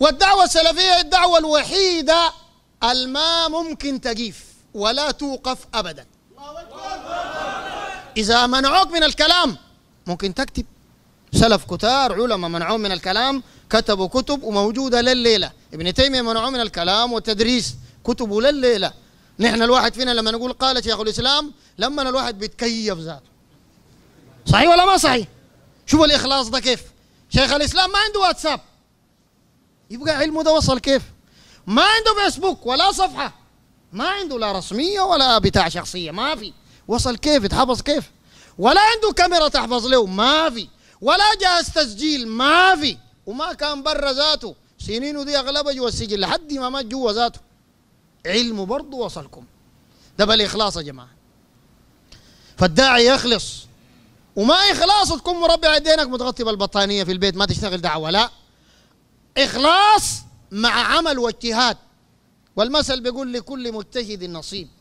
والدعوة السلفية هي الدعوة الوحيدة الما ممكن تجيف ولا توقف أبدا إذا منعوك من الكلام ممكن تكتب سلف كتار علماء منعوهم من الكلام كتبوا كتب وموجودة لليلة ابن تيمية منعوه من الكلام والتدريس كتبه لليلة نحن الواحد فينا لما نقول قال شيخ الإسلام لما الواحد بيتكيف ذاته صحيح ولا ما صحيح شوف الإخلاص ده كيف شيخ الإسلام ما عنده واتساب يبقى علمه ده وصل كيف ما عنده فيسبوك ولا صفحه ما عنده لا رسميه ولا بتاع شخصيه ما في وصل كيف اتحفظ كيف ولا عنده كاميرا تحفظ له ما في ولا جهاز تسجيل ما في وما كان برا ذاته سنينه دي اغلبها جوا السجن لحد ما مات جوا ذاته علمه برضه وصلكم ده بالاخلاص يا جماعه فالداعي يخلص وما اخلاص تكون مربع يدينك متغطي بالبطانيه في البيت ما تشتغل دعوه لا إخلاص مع عمل واجتهاد والمثل بيقول لكل مجتهد نصيب